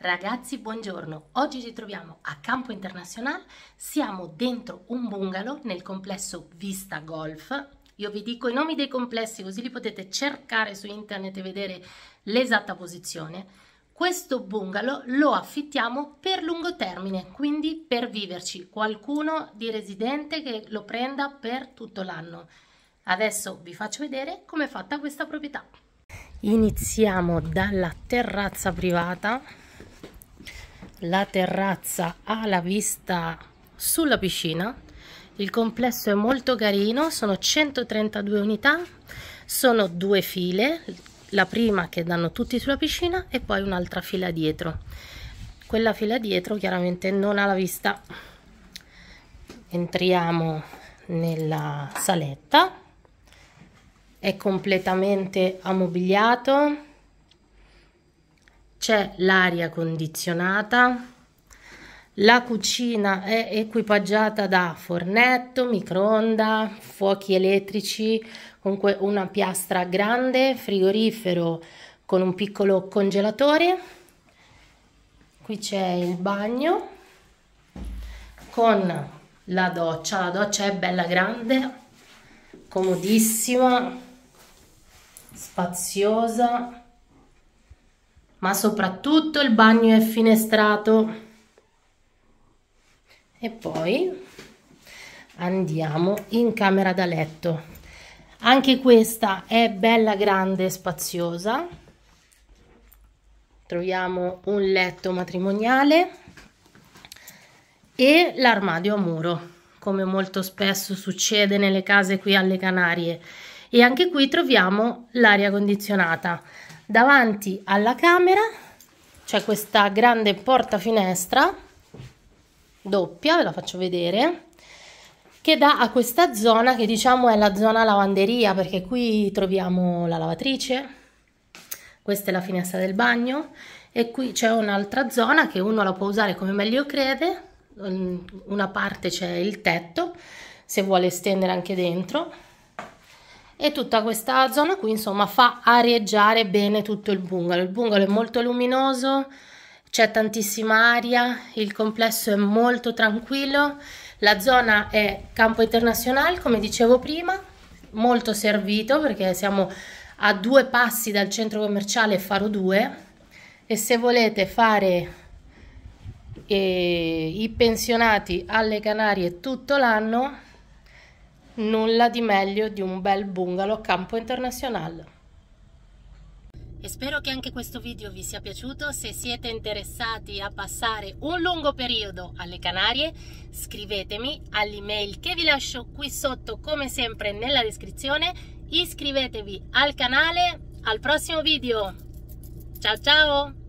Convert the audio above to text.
Ragazzi, buongiorno. Oggi ci troviamo a Campo Internazionale, siamo dentro un bungalow nel complesso Vista Golf. Io vi dico i nomi dei complessi così li potete cercare su internet e vedere l'esatta posizione. Questo bungalow lo affittiamo per lungo termine, quindi per viverci qualcuno di residente che lo prenda per tutto l'anno. Adesso vi faccio vedere com'è fatta questa proprietà. Iniziamo dalla terrazza privata la terrazza ha la vista sulla piscina il complesso è molto carino sono 132 unità sono due file la prima che danno tutti sulla piscina e poi un'altra fila dietro quella fila dietro chiaramente non ha la vista entriamo nella saletta è completamente ammobiliato c'è l'aria condizionata, la cucina è equipaggiata da fornetto, microonda, fuochi elettrici, comunque una piastra grande, frigorifero con un piccolo congelatore. Qui c'è il bagno con la doccia, la doccia è bella grande, comodissima, spaziosa ma soprattutto il bagno è finestrato e poi andiamo in camera da letto anche questa è bella grande e spaziosa troviamo un letto matrimoniale e l'armadio a muro come molto spesso succede nelle case qui alle Canarie e anche qui troviamo l'aria condizionata davanti alla camera c'è questa grande porta finestra doppia ve la faccio vedere che dà a questa zona che diciamo è la zona lavanderia perché qui troviamo la lavatrice questa è la finestra del bagno e qui c'è un'altra zona che uno la può usare come meglio crede una parte c'è il tetto se vuole estendere anche dentro e tutta questa zona qui insomma fa arieggiare bene tutto il bungalow il bungalow è molto luminoso c'è tantissima aria il complesso è molto tranquillo la zona è campo internazionale come dicevo prima molto servito perché siamo a due passi dal centro commerciale Faro 2 e se volete fare eh, i pensionati alle Canarie tutto l'anno Nulla di meglio di un bel bungalow a campo internazionale. E spero che anche questo video vi sia piaciuto. Se siete interessati a passare un lungo periodo alle Canarie, scrivetemi all'email che vi lascio qui sotto come sempre nella descrizione. Iscrivetevi al canale, al prossimo video. Ciao ciao!